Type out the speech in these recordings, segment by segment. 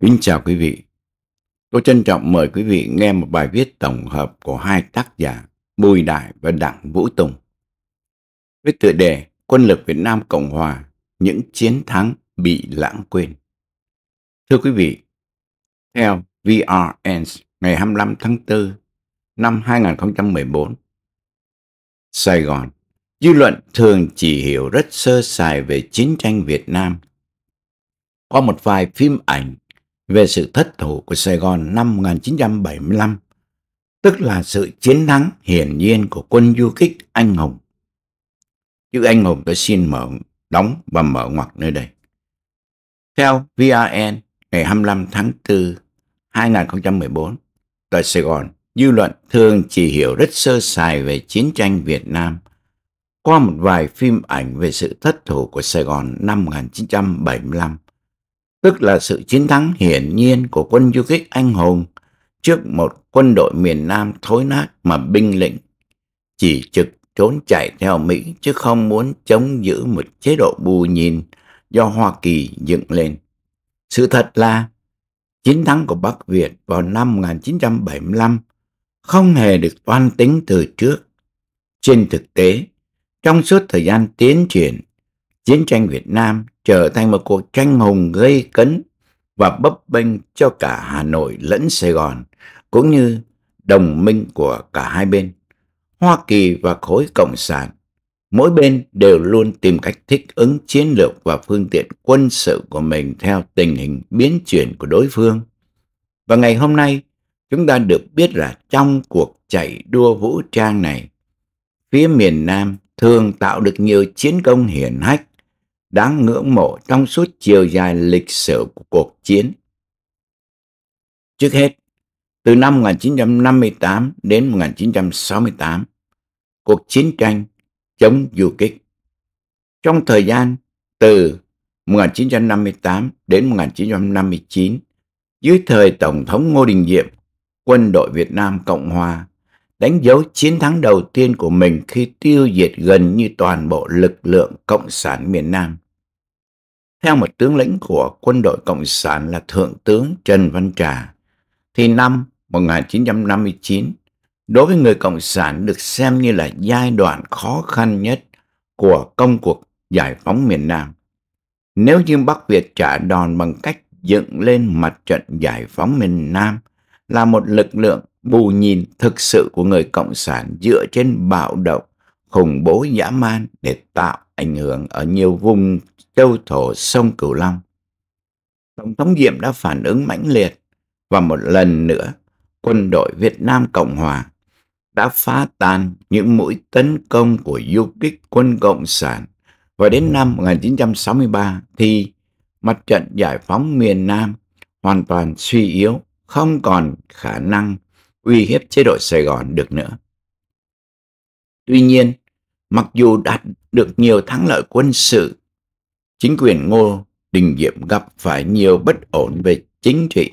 Kính chào quý vị. Tôi trân trọng mời quý vị nghe một bài viết tổng hợp của hai tác giả Bùi Đại và Đặng Vũ Tùng. Với tựa đề Quân lực Việt Nam Cộng Hòa, những chiến thắng bị lãng quên. Thưa quý vị, theo VRNs ngày 25 tháng 4 năm 2014, Sài Gòn, dư luận thường chỉ hiểu rất sơ sài về chiến tranh Việt Nam qua một vài phim ảnh về sự thất thủ của Sài Gòn năm 1975, tức là sự chiến thắng hiển nhiên của quân du kích anh hùng. Chữ anh hùng tôi xin mở đóng và mở ngoặc nơi đây. Theo VRN ngày 25 tháng 4 2014, tại Sài Gòn, dư luận thường chỉ hiểu rất sơ sài về chiến tranh Việt Nam qua một vài phim ảnh về sự thất thủ của Sài Gòn năm 1975 tức là sự chiến thắng hiển nhiên của quân du kích anh hùng trước một quân đội miền Nam thối nát mà binh lĩnh chỉ trực trốn chạy theo Mỹ chứ không muốn chống giữ một chế độ bù nhìn do Hoa Kỳ dựng lên. Sự thật là chiến thắng của Bắc Việt vào năm 1975 không hề được toan tính từ trước. Trên thực tế, trong suốt thời gian tiến triển chiến tranh Việt Nam trở thành một cuộc tranh hùng gây cấn và bấp bênh cho cả Hà Nội lẫn Sài Gòn, cũng như đồng minh của cả hai bên. Hoa Kỳ và khối Cộng sản, mỗi bên đều luôn tìm cách thích ứng chiến lược và phương tiện quân sự của mình theo tình hình biến chuyển của đối phương. Và ngày hôm nay, chúng ta được biết là trong cuộc chạy đua vũ trang này, phía miền Nam thường tạo được nhiều chiến công hiển hách đáng ngưỡng mộ trong suốt chiều dài lịch sử của cuộc chiến. Trước hết, từ năm 1958 đến 1968, cuộc chiến tranh chống du kích. Trong thời gian từ 1958 đến 1959, dưới thời Tổng thống Ngô Đình Diệm, quân đội Việt Nam Cộng Hòa đánh dấu chiến thắng đầu tiên của mình khi tiêu diệt gần như toàn bộ lực lượng Cộng sản miền Nam. Theo một tướng lĩnh của quân đội Cộng sản là Thượng tướng Trần Văn Trà, thì năm 1959, đối với người Cộng sản được xem như là giai đoạn khó khăn nhất của công cuộc giải phóng miền Nam. Nếu như Bắc Việt trả đòn bằng cách dựng lên mặt trận giải phóng miền Nam là một lực lượng bù nhìn thực sự của người cộng sản dựa trên bạo động khủng bố dã man để tạo ảnh hưởng ở nhiều vùng châu thổ sông cửu long tổng thống diệm đã phản ứng mãnh liệt và một lần nữa quân đội việt nam cộng hòa đã phá tan những mũi tấn công của du kích quân cộng sản và đến năm 1963 thì mặt trận giải phóng miền Nam hoàn toàn suy yếu, không còn khả năng uy hiếp chế độ Sài Gòn được nữa. Tuy nhiên, mặc dù đạt được nhiều thắng lợi quân sự, chính quyền Ngô Đình Diệm gặp phải nhiều bất ổn về chính trị.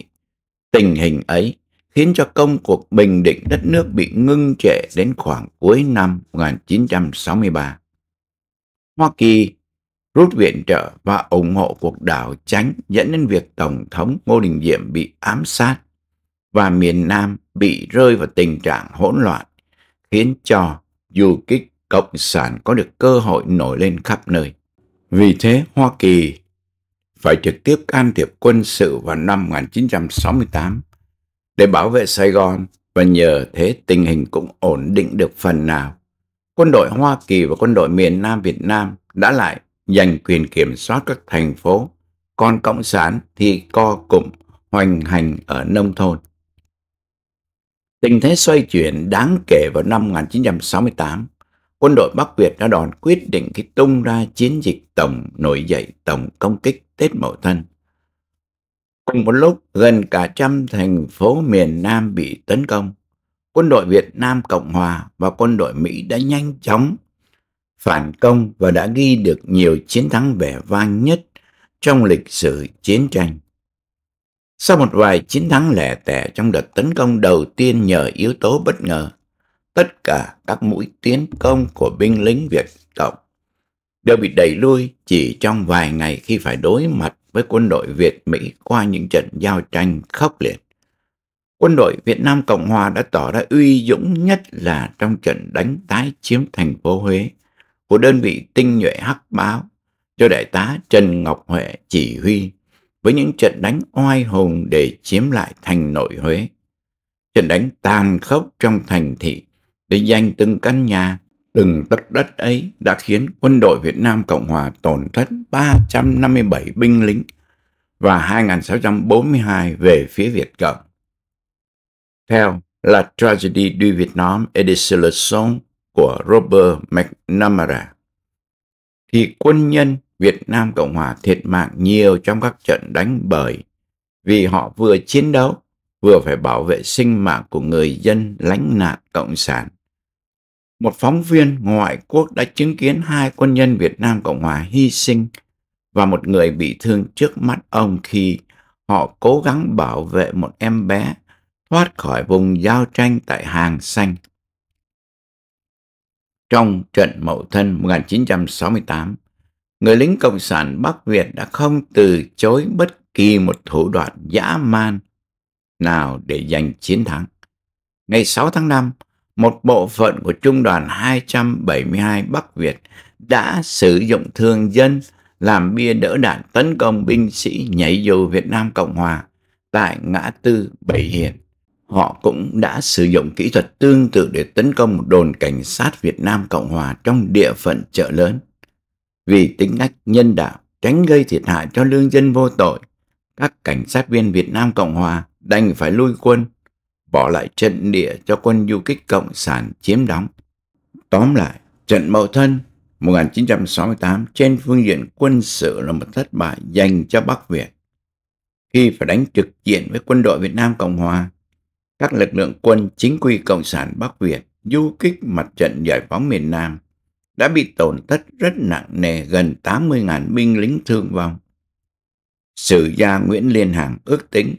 Tình hình ấy khiến cho công cuộc bình định đất nước bị ngưng trệ đến khoảng cuối năm 1963. Hoa Kỳ rút viện trợ và ủng hộ cuộc đảo tránh dẫn đến việc Tổng thống Ngô Đình Diệm bị ám sát và miền Nam bị rơi vào tình trạng hỗn loạn, khiến cho du kích Cộng sản có được cơ hội nổi lên khắp nơi. Vì thế, Hoa Kỳ phải trực tiếp can thiệp quân sự vào năm 1968 để bảo vệ Sài Gòn và nhờ thế tình hình cũng ổn định được phần nào. Quân đội Hoa Kỳ và quân đội miền Nam Việt Nam đã lại giành quyền kiểm soát các thành phố, còn Cộng sản thì co cụm hoành hành ở nông thôn. Tình thế xoay chuyển đáng kể vào năm 1968, quân đội Bắc Việt đã đòn quyết định khi tung ra chiến dịch tổng nổi dậy tổng công kích Tết Mậu Thân. Cùng một lúc, gần cả trăm thành phố miền Nam bị tấn công. Quân đội Việt Nam Cộng Hòa và quân đội Mỹ đã nhanh chóng phản công và đã ghi được nhiều chiến thắng vẻ vang nhất trong lịch sử chiến tranh. Sau một vài chiến thắng lẻ tẻ trong đợt tấn công đầu tiên nhờ yếu tố bất ngờ, tất cả các mũi tiến công của binh lính Việt Cộng đều bị đẩy lui chỉ trong vài ngày khi phải đối mặt với quân đội Việt Mỹ qua những trận giao tranh khốc liệt. Quân đội Việt Nam Cộng Hòa đã tỏ ra uy dũng nhất là trong trận đánh tái chiếm thành phố Huế của đơn vị tinh nhuệ Hắc Báo do đại tá Trần Ngọc Huệ chỉ huy với những trận đánh oai hùng để chiếm lại thành nội Huế. Trận đánh tàn khốc trong thành thị để giành từng căn nhà, từng tất đất ấy đã khiến quân đội Việt Nam Cộng Hòa tổn thất 357 binh lính và 2.642 về phía Việt Cộng. Theo là Tragedy du Vietnam, Nam et de Selection của Robert McNamara. Thì quân nhân Việt Nam Cộng Hòa thiệt mạng nhiều trong các trận đánh bởi vì họ vừa chiến đấu, vừa phải bảo vệ sinh mạng của người dân lánh nạn Cộng sản. Một phóng viên ngoại quốc đã chứng kiến hai quân nhân Việt Nam Cộng Hòa hy sinh và một người bị thương trước mắt ông khi họ cố gắng bảo vệ một em bé thoát khỏi vùng giao tranh tại Hàng Xanh. Trong trận Mậu Thân 1968, người lính Cộng sản Bắc Việt đã không từ chối bất kỳ một thủ đoạn dã man nào để giành chiến thắng. Ngày 6 tháng 5, một bộ phận của Trung đoàn 272 Bắc Việt đã sử dụng thường dân làm bia đỡ đạn tấn công binh sĩ nhảy dù Việt Nam Cộng Hòa tại ngã tư Bảy Hiền. Họ cũng đã sử dụng kỹ thuật tương tự để tấn công một đồn cảnh sát Việt Nam Cộng Hòa trong địa phận chợ lớn. Vì tính cách nhân đạo tránh gây thiệt hại cho lương dân vô tội, các cảnh sát viên Việt Nam Cộng Hòa đành phải lui quân, bỏ lại trận địa cho quân du kích Cộng sản chiếm đóng. Tóm lại, trận Mậu Thân 1968 trên phương diện quân sự là một thất bại dành cho Bắc Việt. Khi phải đánh trực diện với quân đội Việt Nam Cộng Hòa, các lực lượng quân chính quy Cộng sản Bắc Việt du kích mặt trận giải phóng miền Nam đã bị tổn thất rất nặng nề gần 80.000 binh lính thương vong. Sử gia Nguyễn Liên Hằng ước tính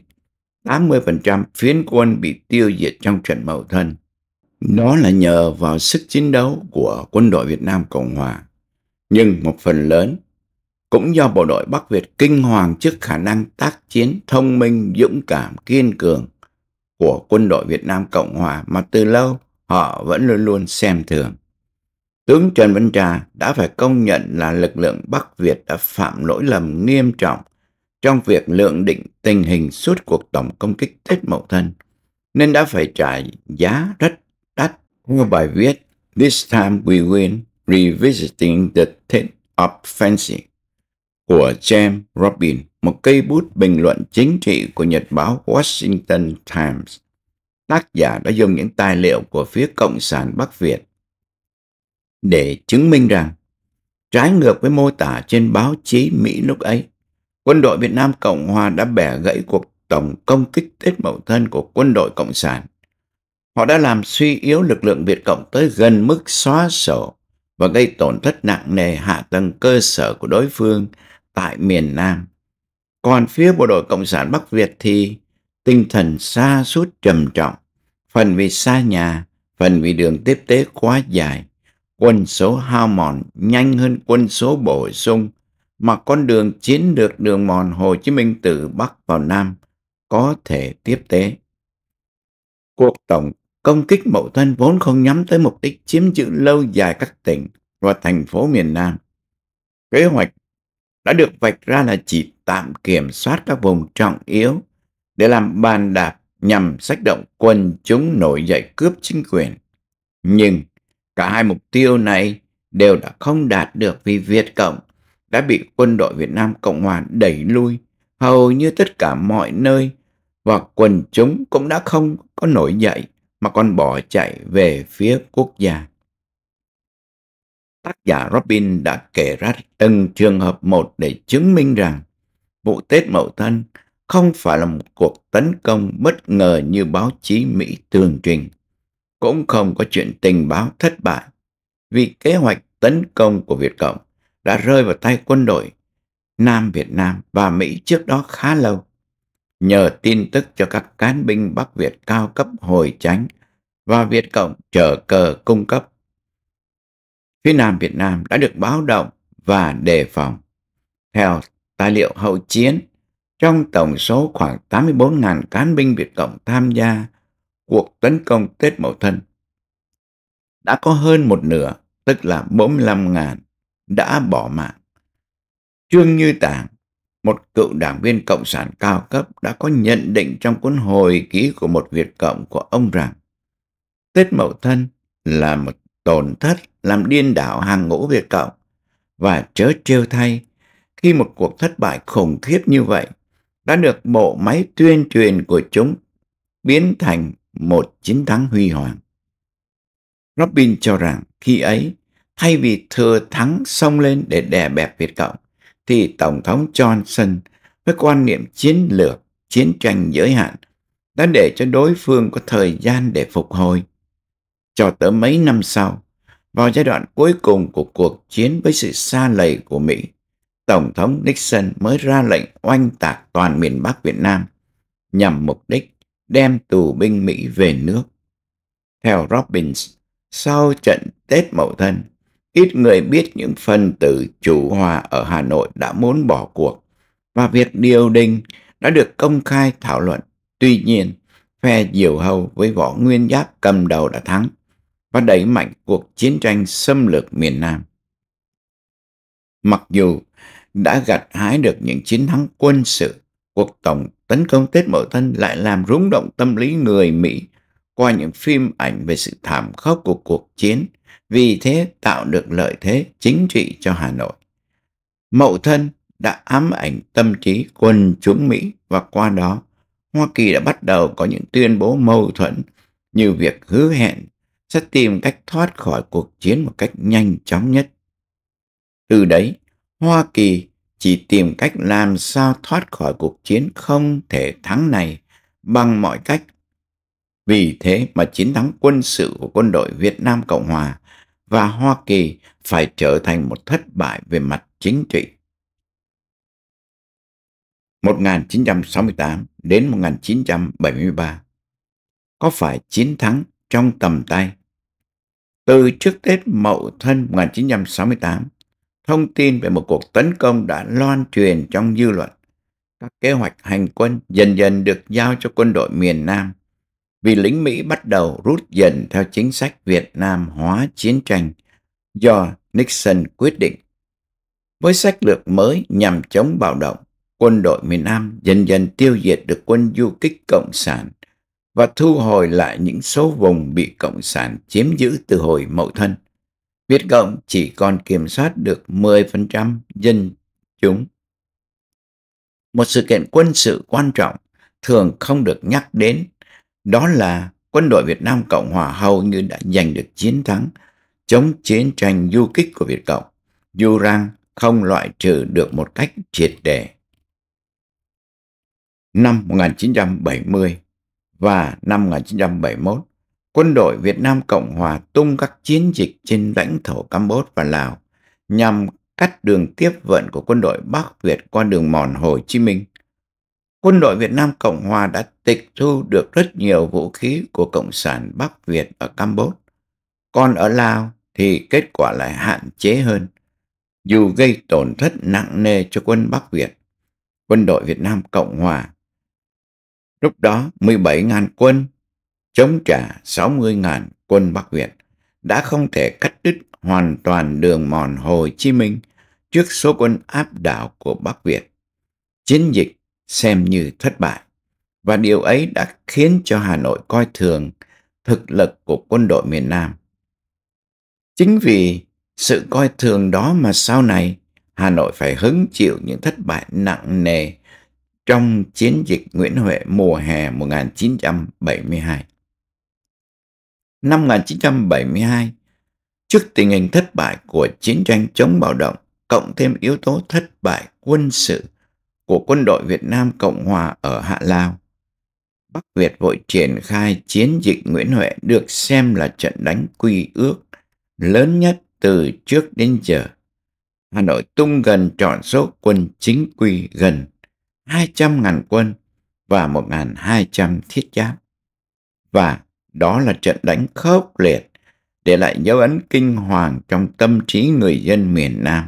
80% phiến quân bị tiêu diệt trong trận Mậu Thân. Đó là nhờ vào sức chiến đấu của quân đội Việt Nam Cộng Hòa. Nhưng một phần lớn cũng do bộ đội Bắc Việt kinh hoàng trước khả năng tác chiến thông minh, dũng cảm, kiên cường của quân đội Việt Nam Cộng Hòa mà từ lâu họ vẫn luôn luôn xem thường. Tướng Trần Văn Trà đã phải công nhận là lực lượng Bắc Việt đã phạm lỗi lầm nghiêm trọng trong việc lượng định tình hình suốt cuộc tổng công kích Tết Mậu Thân, nên đã phải trả giá rất đắt. Theo bài viết This Time We Win Revisiting the Tet Offensive của James Robin, một cây bút bình luận chính trị của nhật báo Washington Times. Tác giả đã dùng những tài liệu của phía Cộng sản Bắc Việt để chứng minh rằng trái ngược với mô tả trên báo chí Mỹ lúc ấy, quân đội Việt Nam Cộng Hòa đã bẻ gãy cuộc tổng công kích Tết Mậu Thân của quân đội Cộng sản. Họ đã làm suy yếu lực lượng Việt Cộng tới gần mức xóa sổ và gây tổn thất nặng nề hạ tầng cơ sở của đối phương tại miền Nam. Còn phía bộ đội Cộng sản Bắc Việt thì tinh thần xa suốt trầm trọng, phần vì xa nhà, phần vì đường tiếp tế quá dài quân số hao mòn nhanh hơn quân số bổ sung mà con đường chiến lược đường mòn Hồ Chí Minh từ Bắc vào Nam có thể tiếp tế. Cuộc tổng công kích Mậu Thân vốn không nhắm tới mục đích chiếm giữ lâu dài các tỉnh và thành phố miền Nam. Kế hoạch đã được vạch ra là chỉ tạm kiểm soát các vùng trọng yếu để làm bàn đạp nhằm sách động quân chúng nổi dậy cướp chính quyền. Nhưng Cả hai mục tiêu này đều đã không đạt được vì Việt Cộng đã bị quân đội Việt Nam Cộng Hòa đẩy lui hầu như tất cả mọi nơi và quần chúng cũng đã không có nổi dậy mà còn bỏ chạy về phía quốc gia. Tác giả Robin đã kể ra từng trường hợp một để chứng minh rằng vụ Tết Mậu Thân không phải là một cuộc tấn công bất ngờ như báo chí Mỹ tường trình, cũng không có chuyện tình báo thất bại vì kế hoạch tấn công của Việt Cộng đã rơi vào tay quân đội Nam Việt Nam và Mỹ trước đó khá lâu. Nhờ tin tức cho các cán binh Bắc Việt cao cấp hồi tránh và Việt Cộng chờ cờ cung cấp. Phía Nam Việt Nam đã được báo động và đề phòng. Theo tài liệu hậu chiến, trong tổng số khoảng 84.000 cán binh Việt Cộng tham gia cuộc tấn công Tết Mậu Thân. Đã có hơn một nửa, tức là 45 ngàn, đã bỏ mạng. Trương Như Tảng, một cựu đảng viên Cộng sản cao cấp đã có nhận định trong cuốn hồi ký của một Việt Cộng của ông rằng Tết Mậu Thân là một tổn thất làm điên đảo hàng ngũ Việt Cộng và chớ trêu thay khi một cuộc thất bại khủng khiếp như vậy đã được bộ máy tuyên truyền của chúng biến thành một chiến thắng huy hoàng. Robin cho rằng khi ấy, thay vì thừa thắng xông lên để đè bẹp Việt Cộng, thì Tổng thống Johnson với quan niệm chiến lược, chiến tranh giới hạn đã để cho đối phương có thời gian để phục hồi. Cho tới mấy năm sau, vào giai đoạn cuối cùng của cuộc chiến với sự xa lầy của Mỹ, Tổng thống Nixon mới ra lệnh oanh tạc toàn miền Bắc Việt Nam nhằm mục đích đem tù binh Mỹ về nước. Theo Robbins, sau trận Tết Mậu Thân, ít người biết những phần tử chủ hòa ở Hà Nội đã muốn bỏ cuộc và việc điều đình đã được công khai thảo luận. Tuy nhiên, phe Diều Hầu với võ nguyên giáp cầm đầu đã thắng và đẩy mạnh cuộc chiến tranh xâm lược miền Nam. Mặc dù đã gặt hái được những chiến thắng quân sự, cuộc tổng tấn công Tết Mậu Thân lại làm rúng động tâm lý người Mỹ qua những phim ảnh về sự thảm khốc của cuộc chiến, vì thế tạo được lợi thế chính trị cho Hà Nội. Mậu Thân đã ám ảnh tâm trí quân chúng Mỹ và qua đó Hoa Kỳ đã bắt đầu có những tuyên bố mâu thuẫn như việc hứa hẹn sẽ tìm cách thoát khỏi cuộc chiến một cách nhanh chóng nhất. Từ đấy, Hoa Kỳ chỉ tìm cách làm sao thoát khỏi cuộc chiến không thể thắng này bằng mọi cách. Vì thế mà chiến thắng quân sự của quân đội Việt Nam Cộng Hòa và Hoa Kỳ phải trở thành một thất bại về mặt chính trị. 1968 đến 1973 Có phải chiến thắng trong tầm tay? Từ trước Tết Mậu Thân 1968, thông tin về một cuộc tấn công đã loan truyền trong dư luận. Các kế hoạch hành quân dần dần được giao cho quân đội miền Nam vì lính Mỹ bắt đầu rút dần theo chính sách Việt Nam hóa chiến tranh do Nixon quyết định. Với sách lược mới nhằm chống bạo động, quân đội miền Nam dần dần tiêu diệt được quân du kích Cộng sản và thu hồi lại những số vùng bị Cộng sản chiếm giữ từ hồi mậu thân. Việt Cộng chỉ còn kiểm soát được 10% dân chúng. Một sự kiện quân sự quan trọng thường không được nhắc đến, đó là quân đội Việt Nam Cộng Hòa hầu như đã giành được chiến thắng chống chiến tranh du kích của Việt Cộng, dù rằng không loại trừ được một cách triệt đề. Năm 1970 và năm 1971, quân đội Việt Nam Cộng Hòa tung các chiến dịch trên lãnh thổ Campuchia và Lào nhằm cắt đường tiếp vận của quân đội Bắc Việt qua đường mòn Hồ Chí Minh. Quân đội Việt Nam Cộng Hòa đã tịch thu được rất nhiều vũ khí của Cộng sản Bắc Việt ở Campuchia. Còn ở Lào thì kết quả lại hạn chế hơn, dù gây tổn thất nặng nề cho quân Bắc Việt, quân đội Việt Nam Cộng Hòa. Lúc đó 17.000 quân chống trả 60.000 quân Bắc Việt đã không thể cắt đứt hoàn toàn đường mòn Hồ Chí Minh trước số quân áp đảo của Bắc Việt. Chiến dịch xem như thất bại và điều ấy đã khiến cho Hà Nội coi thường thực lực của quân đội miền Nam. Chính vì sự coi thường đó mà sau này Hà Nội phải hứng chịu những thất bại nặng nề trong chiến dịch Nguyễn Huệ mùa hè 1972 năm 1972, trước tình hình thất bại của chiến tranh chống bạo động, cộng thêm yếu tố thất bại quân sự của quân đội Việt Nam Cộng Hòa ở Hạ Lao, Bắc Việt vội triển khai chiến dịch Nguyễn Huệ được xem là trận đánh quy ước lớn nhất từ trước đến giờ. Hà Nội tung gần trọn số quân chính quy gần 200.000 quân và 1.200 thiết giáp. Và đó là trận đánh khốc liệt, để lại dấu ấn kinh hoàng trong tâm trí người dân miền Nam.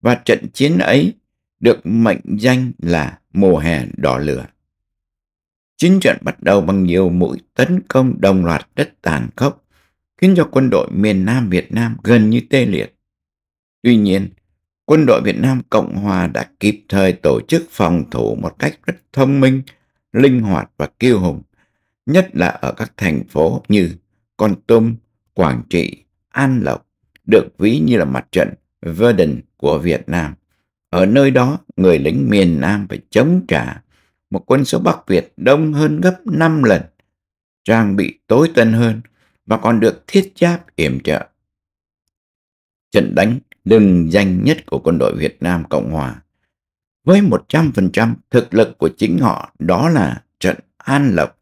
Và trận chiến ấy được mệnh danh là mùa hè đỏ lửa. Chiến trận bắt đầu bằng nhiều mũi tấn công đồng loạt rất tàn khốc, khiến cho quân đội miền Nam Việt Nam gần như tê liệt. Tuy nhiên, quân đội Việt Nam Cộng Hòa đã kịp thời tổ chức phòng thủ một cách rất thông minh, linh hoạt và kiêu hùng nhất là ở các thành phố như Con Tum, Quảng Trị, An Lộc, được ví như là mặt trận Verdun của Việt Nam. Ở nơi đó, người lính miền Nam phải chống trả một quân số Bắc Việt đông hơn gấp 5 lần, trang bị tối tân hơn và còn được thiết giáp yểm trợ. Trận đánh lừng danh nhất của quân đội Việt Nam Cộng Hòa với 100% thực lực của chính họ đó là trận An Lộc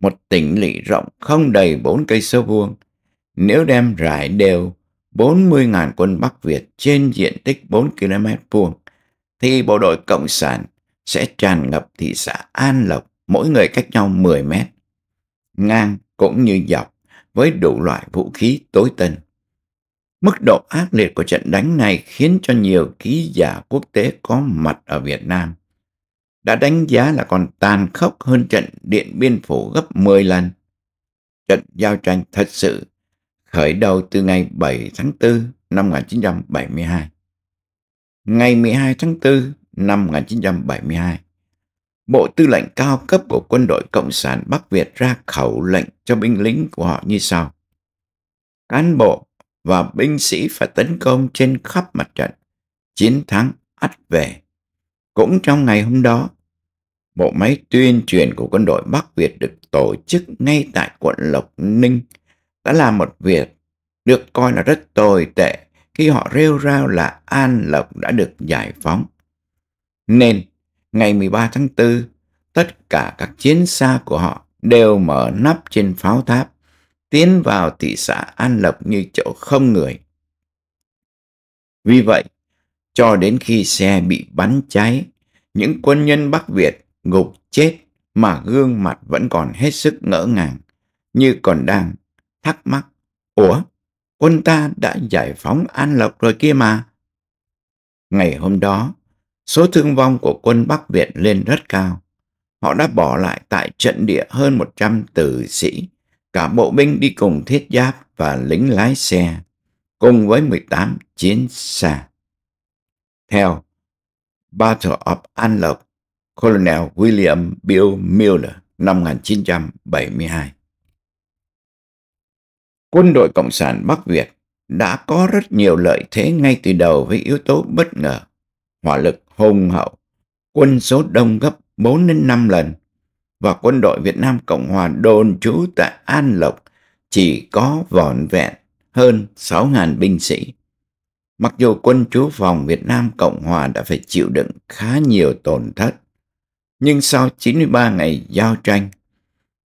một tỉnh lỵ rộng không đầy bốn cây số vuông. Nếu đem rải đều 40.000 quân Bắc Việt trên diện tích 4 km vuông, thì bộ đội Cộng sản sẽ tràn ngập thị xã An Lộc, mỗi người cách nhau 10 mét, ngang cũng như dọc, với đủ loại vũ khí tối tân. Mức độ ác liệt của trận đánh này khiến cho nhiều ký giả quốc tế có mặt ở Việt Nam đã đánh giá là còn tàn khốc hơn trận Điện Biên Phủ gấp 10 lần. Trận giao tranh thật sự khởi đầu từ ngày 7 tháng 4 năm 1972. Ngày 12 tháng 4 năm 1972, Bộ Tư lệnh cao cấp của quân đội Cộng sản Bắc Việt ra khẩu lệnh cho binh lính của họ như sau. Cán bộ và binh sĩ phải tấn công trên khắp mặt trận, chiến thắng ắt về. Cũng trong ngày hôm đó, bộ máy tuyên truyền của quân đội Bắc Việt được tổ chức ngay tại quận Lộc Ninh đã là một việc được coi là rất tồi tệ khi họ rêu rao là An Lộc đã được giải phóng. Nên, ngày 13 tháng 4, tất cả các chiến xa của họ đều mở nắp trên pháo tháp, tiến vào thị xã An Lộc như chỗ không người. Vì vậy, cho đến khi xe bị bắn cháy, những quân nhân Bắc Việt ngục chết mà gương mặt vẫn còn hết sức ngỡ ngàng, như còn đang thắc mắc. Ủa, quân ta đã giải phóng An Lộc rồi kia mà. Ngày hôm đó, số thương vong của quân Bắc Việt lên rất cao. Họ đã bỏ lại tại trận địa hơn một trăm tử sĩ, cả bộ binh đi cùng thiết giáp và lính lái xe, cùng với mười tám chiến xa. Theo Battle of An Lộc Colonel William Bill Miller năm 1972. Quân đội Cộng sản Bắc Việt đã có rất nhiều lợi thế ngay từ đầu với yếu tố bất ngờ, hỏa lực hùng hậu, quân số đông gấp 4 đến 5 lần và quân đội Việt Nam Cộng Hòa đồn trú tại An Lộc chỉ có vỏn vẹn hơn 6.000 binh sĩ. Mặc dù quân trú phòng Việt Nam Cộng Hòa đã phải chịu đựng khá nhiều tổn thất, nhưng sau 93 ngày giao tranh,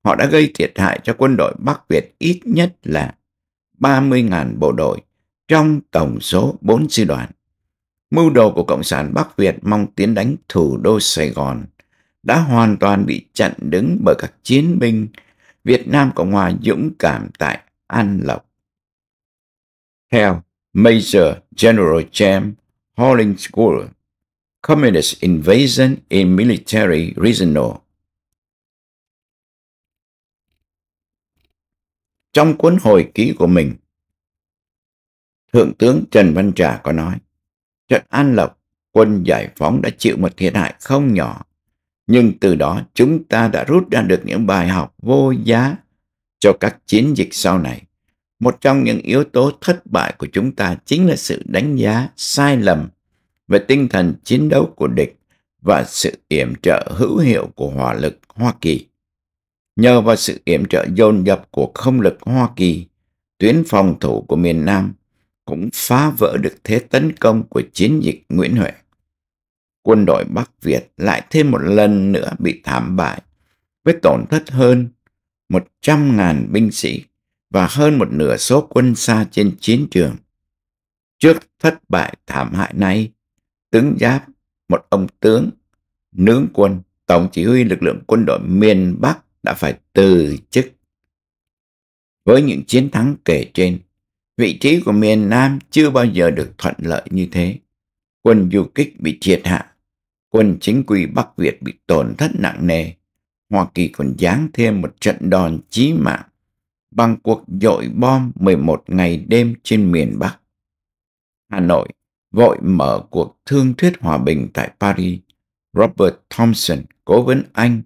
họ đã gây thiệt hại cho quân đội Bắc Việt ít nhất là 30.000 bộ đội trong tổng số 4 sư đoàn. Mưu đồ của Cộng sản Bắc Việt mong tiến đánh thủ đô Sài Gòn đã hoàn toàn bị chặn đứng bởi các chiến binh Việt Nam Cộng Hòa dũng cảm tại An Lộc. Theo Major General James Hollingsworth, Communist Invasion in Military Regional. Trong cuốn hồi ký của mình, Thượng tướng Trần Văn Trà có nói, trận An Lộc, quân giải phóng đã chịu một thiệt hại không nhỏ, nhưng từ đó chúng ta đã rút ra được những bài học vô giá cho các chiến dịch sau này. Một trong những yếu tố thất bại của chúng ta chính là sự đánh giá sai lầm về tinh thần chiến đấu của địch và sự yểm trợ hữu hiệu của hỏa lực Hoa Kỳ. Nhờ vào sự yểm trợ dồn dập của không lực Hoa Kỳ, tuyến phòng thủ của miền Nam cũng phá vỡ được thế tấn công của chiến dịch Nguyễn Huệ. Quân đội Bắc Việt lại thêm một lần nữa bị thảm bại với tổn thất hơn 100.000 binh sĩ và hơn một nửa số quân xa trên chiến trường. Trước thất bại thảm hại này, tướng giáp, một ông tướng, nướng quân, tổng chỉ huy lực lượng quân đội miền Bắc đã phải từ chức. Với những chiến thắng kể trên, vị trí của miền Nam chưa bao giờ được thuận lợi như thế. Quân du kích bị triệt hạ, quân chính quy Bắc Việt bị tổn thất nặng nề. Hoa Kỳ còn giáng thêm một trận đòn chí mạng bằng cuộc dội bom 11 ngày đêm trên miền Bắc. Hà Nội vội mở cuộc thương thuyết hòa bình tại Paris, Robert Thompson, cố vấn Anh,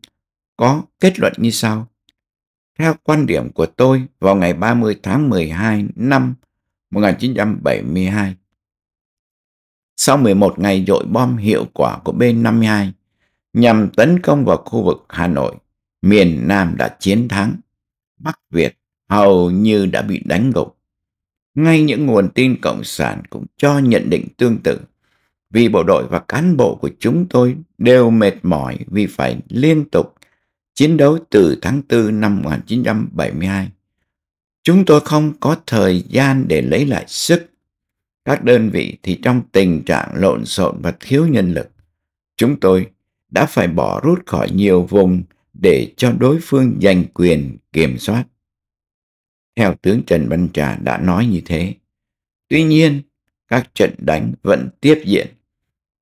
có kết luận như sau. Theo quan điểm của tôi, vào ngày 30 tháng 12 năm 1972, sau 11 ngày dội bom hiệu quả của B-52 nhằm tấn công vào khu vực Hà Nội, miền Nam đã chiến thắng. Bắc Việt hầu như đã bị đánh gục. Ngay những nguồn tin Cộng sản cũng cho nhận định tương tự vì bộ đội và cán bộ của chúng tôi đều mệt mỏi vì phải liên tục chiến đấu từ tháng 4 năm 1972. Chúng tôi không có thời gian để lấy lại sức. Các đơn vị thì trong tình trạng lộn xộn và thiếu nhân lực. Chúng tôi đã phải bỏ rút khỏi nhiều vùng để cho đối phương giành quyền kiểm soát. Theo tướng Trần Văn Trà đã nói như thế. Tuy nhiên, các trận đánh vẫn tiếp diễn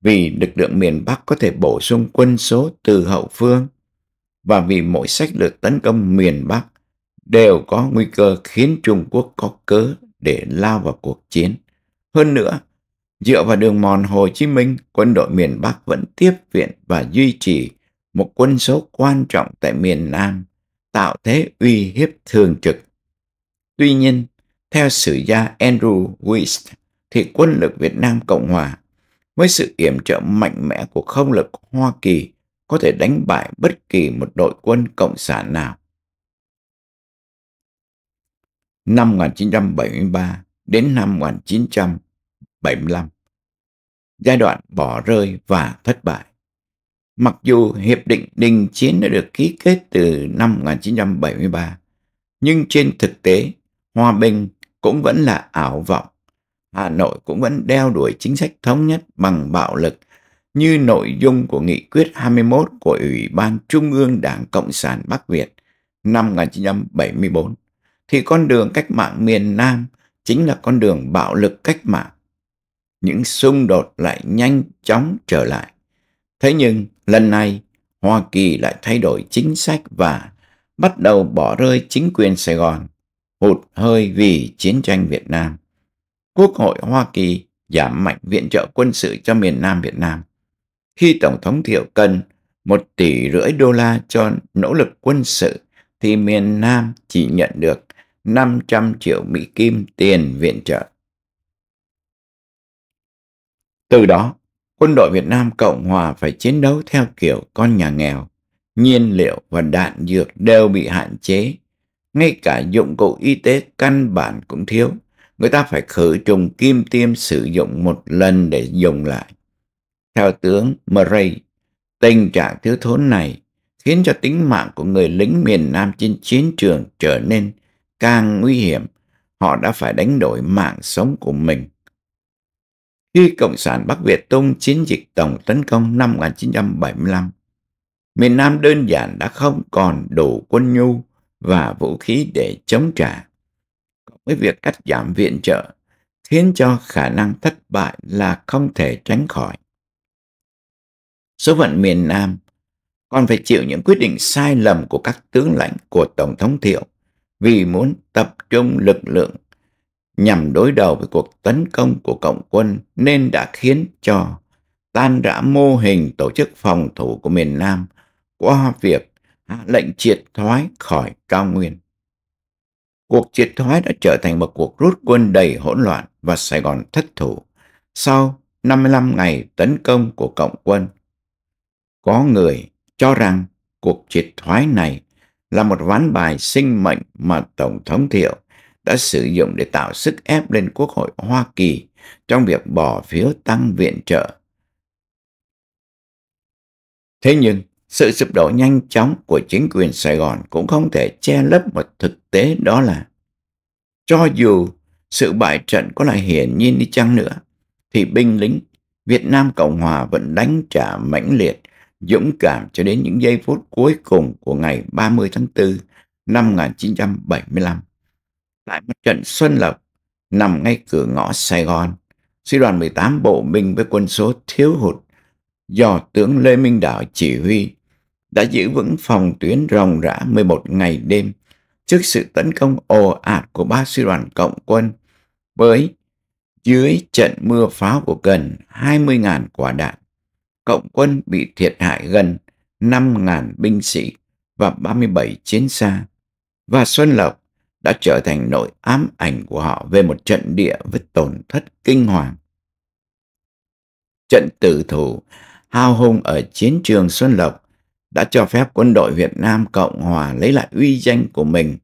vì lực lượng miền Bắc có thể bổ sung quân số từ hậu phương và vì mỗi sách lược tấn công miền Bắc đều có nguy cơ khiến Trung Quốc có cớ để lao vào cuộc chiến. Hơn nữa, dựa vào đường mòn Hồ Chí Minh, quân đội miền Bắc vẫn tiếp viện và duy trì một quân số quan trọng tại miền Nam, tạo thế uy hiếp thường trực Tuy nhiên, theo sử gia Andrew Weiss, thì quân lực Việt Nam Cộng Hòa với sự yểm trợ mạnh mẽ của không lực Hoa Kỳ có thể đánh bại bất kỳ một đội quân cộng sản nào. Năm 1973 đến năm 1975, giai đoạn bỏ rơi và thất bại. Mặc dù Hiệp định Đình Chiến đã được ký kết từ năm 1973, nhưng trên thực tế Hòa bình cũng vẫn là ảo vọng. Hà Nội cũng vẫn đeo đuổi chính sách thống nhất bằng bạo lực như nội dung của nghị quyết 21 của Ủy ban Trung ương Đảng Cộng sản Bắc Việt năm 1974 thì con đường cách mạng miền Nam chính là con đường bạo lực cách mạng. Những xung đột lại nhanh chóng trở lại. Thế nhưng lần này Hoa Kỳ lại thay đổi chính sách và bắt đầu bỏ rơi chính quyền Sài Gòn hụt hơi vì chiến tranh Việt Nam. Quốc hội Hoa Kỳ giảm mạnh viện trợ quân sự cho miền Nam Việt Nam. Khi Tổng thống Thiệu Cần một tỷ rưỡi đô la cho nỗ lực quân sự thì miền Nam chỉ nhận được 500 triệu Mỹ Kim tiền viện trợ. Từ đó, quân đội Việt Nam Cộng Hòa phải chiến đấu theo kiểu con nhà nghèo, nhiên liệu và đạn dược đều bị hạn chế ngay cả dụng cụ y tế căn bản cũng thiếu. Người ta phải khử trùng kim tiêm sử dụng một lần để dùng lại. Theo tướng Murray, tình trạng thiếu thốn này khiến cho tính mạng của người lính miền Nam trên chiến trường trở nên càng nguy hiểm. Họ đã phải đánh đổi mạng sống của mình. Khi Cộng sản Bắc Việt tung chiến dịch tổng tấn công năm 1975, miền Nam đơn giản đã không còn đủ quân nhu và vũ khí để chống trả. Cộng với việc cắt giảm viện trợ khiến cho khả năng thất bại là không thể tránh khỏi. Số phận miền Nam còn phải chịu những quyết định sai lầm của các tướng lãnh của Tổng thống Thiệu vì muốn tập trung lực lượng nhằm đối đầu với cuộc tấn công của Cộng quân nên đã khiến cho tan rã mô hình tổ chức phòng thủ của miền Nam qua việc lệnh triệt thoái khỏi cao nguyên. Cuộc triệt thoái đã trở thành một cuộc rút quân đầy hỗn loạn và Sài Gòn thất thủ sau 55 ngày tấn công của Cộng quân. Có người cho rằng cuộc triệt thoái này là một ván bài sinh mệnh mà Tổng thống Thiệu đã sử dụng để tạo sức ép lên Quốc hội Hoa Kỳ trong việc bỏ phiếu tăng viện trợ. Thế nhưng, sự sụp đổ nhanh chóng của chính quyền Sài Gòn cũng không thể che lấp một thực tế đó là cho dù sự bại trận có là hiển nhiên đi chăng nữa, thì binh lính Việt Nam Cộng Hòa vẫn đánh trả mãnh liệt, dũng cảm cho đến những giây phút cuối cùng của ngày 30 tháng 4 năm 1975. Tại mặt trận Xuân Lộc, nằm ngay cửa ngõ Sài Gòn, sư đoàn 18 bộ binh với quân số thiếu hụt do tướng Lê Minh Đạo chỉ huy đã giữ vững phòng tuyến ròng rã 11 ngày đêm trước sự tấn công ồ ạt của ba sư đoàn cộng quân với dưới trận mưa pháo của gần 20.000 quả đạn. Cộng quân bị thiệt hại gần 5.000 binh sĩ và 37 chiến xa. Và Xuân Lộc đã trở thành nỗi ám ảnh của họ về một trận địa với tổn thất kinh hoàng. Trận tử thủ hao hùng ở chiến trường Xuân Lộc đã cho phép quân đội Việt Nam Cộng Hòa lấy lại uy danh của mình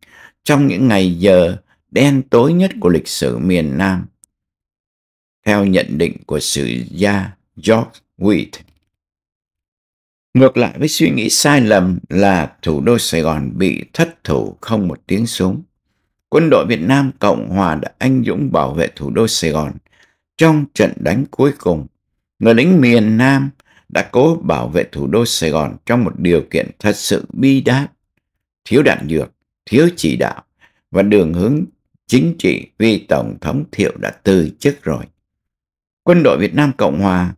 trong những ngày giờ đen tối nhất của lịch sử miền Nam. Theo nhận định của sử gia George Wheat, ngược lại với suy nghĩ sai lầm là thủ đô Sài Gòn bị thất thủ không một tiếng súng, quân đội Việt Nam Cộng Hòa đã anh dũng bảo vệ thủ đô Sài Gòn trong trận đánh cuối cùng. Người lính miền Nam đã cố bảo vệ thủ đô Sài Gòn trong một điều kiện thật sự bi đát, thiếu đạn dược, thiếu chỉ đạo và đường hướng chính trị vì Tổng thống Thiệu đã từ chức rồi. Quân đội Việt Nam Cộng Hòa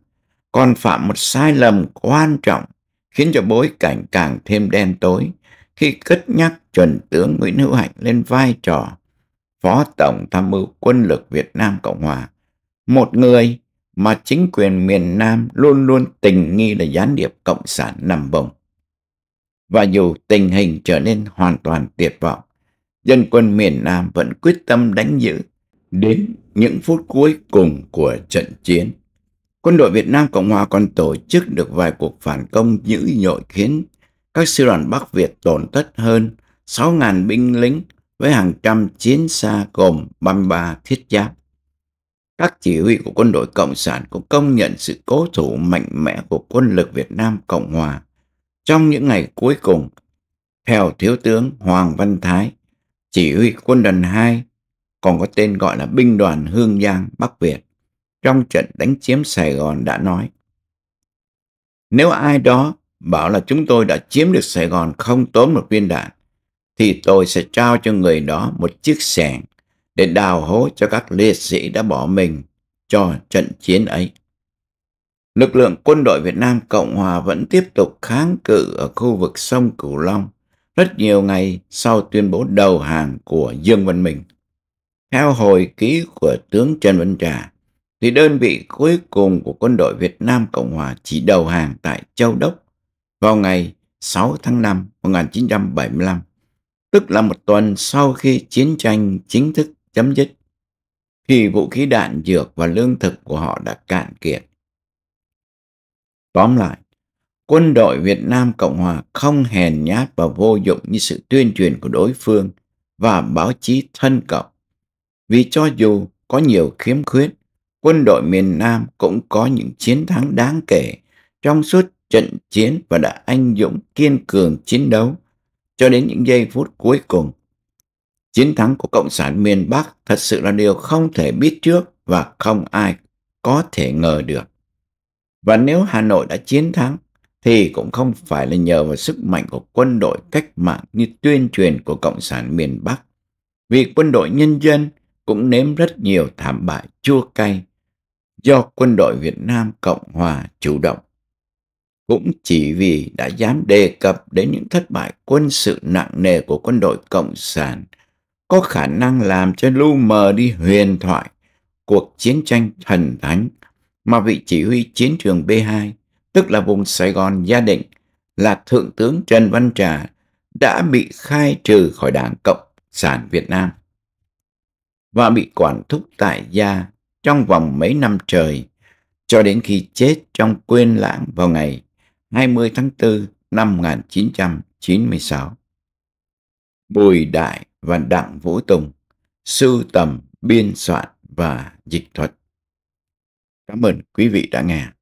còn phạm một sai lầm quan trọng khiến cho bối cảnh càng thêm đen tối khi cất nhắc chuẩn tướng Nguyễn Hữu Hạnh lên vai trò Phó Tổng Tham mưu Quân lực Việt Nam Cộng Hòa. Một người mà chính quyền miền Nam luôn luôn tình nghi là gián điệp cộng sản nằm bồng. Và dù tình hình trở nên hoàn toàn tuyệt vọng, dân quân miền Nam vẫn quyết tâm đánh giữ đến những phút cuối cùng của trận chiến. Quân đội Việt Nam Cộng Hòa còn tổ chức được vài cuộc phản công dữ dội khiến các sư đoàn Bắc Việt tổn thất hơn 6.000 binh lính với hàng trăm chiến xa gồm 33 thiết giáp các chỉ huy của quân đội Cộng sản cũng công nhận sự cố thủ mạnh mẽ của quân lực Việt Nam Cộng Hòa. Trong những ngày cuối cùng, theo Thiếu tướng Hoàng Văn Thái, chỉ huy quân đoàn 2, còn có tên gọi là Binh đoàn Hương Giang Bắc Việt, trong trận đánh chiếm Sài Gòn đã nói. Nếu ai đó bảo là chúng tôi đã chiếm được Sài Gòn không tốn một viên đạn, thì tôi sẽ trao cho người đó một chiếc sẻng để đào hố cho các liệt sĩ đã bỏ mình cho trận chiến ấy. Lực lượng quân đội Việt Nam Cộng Hòa vẫn tiếp tục kháng cự ở khu vực sông Cửu Long rất nhiều ngày sau tuyên bố đầu hàng của Dương Văn Minh. Theo hồi ký của tướng Trần Văn Trà, thì đơn vị cuối cùng của quân đội Việt Nam Cộng Hòa chỉ đầu hàng tại Châu Đốc vào ngày 6 tháng 5 1975, tức là một tuần sau khi chiến tranh chính thức chấm dứt khi vũ khí đạn dược và lương thực của họ đã cạn kiệt. Tóm lại, quân đội Việt Nam Cộng Hòa không hèn nhát và vô dụng như sự tuyên truyền của đối phương và báo chí thân cộng. Vì cho dù có nhiều khiếm khuyết, quân đội miền Nam cũng có những chiến thắng đáng kể trong suốt trận chiến và đã anh dũng kiên cường chiến đấu cho đến những giây phút cuối cùng Chiến thắng của Cộng sản miền Bắc thật sự là điều không thể biết trước và không ai có thể ngờ được. Và nếu Hà Nội đã chiến thắng, thì cũng không phải là nhờ vào sức mạnh của quân đội cách mạng như tuyên truyền của Cộng sản miền Bắc. Vì quân đội nhân dân cũng nếm rất nhiều thảm bại chua cay do quân đội Việt Nam Cộng Hòa chủ động. Cũng chỉ vì đã dám đề cập đến những thất bại quân sự nặng nề của quân đội Cộng sản có khả năng làm cho lu mờ đi huyền thoại cuộc chiến tranh thần thánh mà vị chỉ huy chiến trường B2, tức là vùng Sài Gòn gia định, là Thượng tướng Trần Văn Trà đã bị khai trừ khỏi Đảng Cộng sản Việt Nam và bị quản thúc tại gia trong vòng mấy năm trời cho đến khi chết trong quên lãng vào ngày 20 tháng 4 năm 1996. Bùi Đại và Đặng Vũ Tùng, sưu tầm, biên soạn và dịch thuật. Cảm ơn quý vị đã nghe.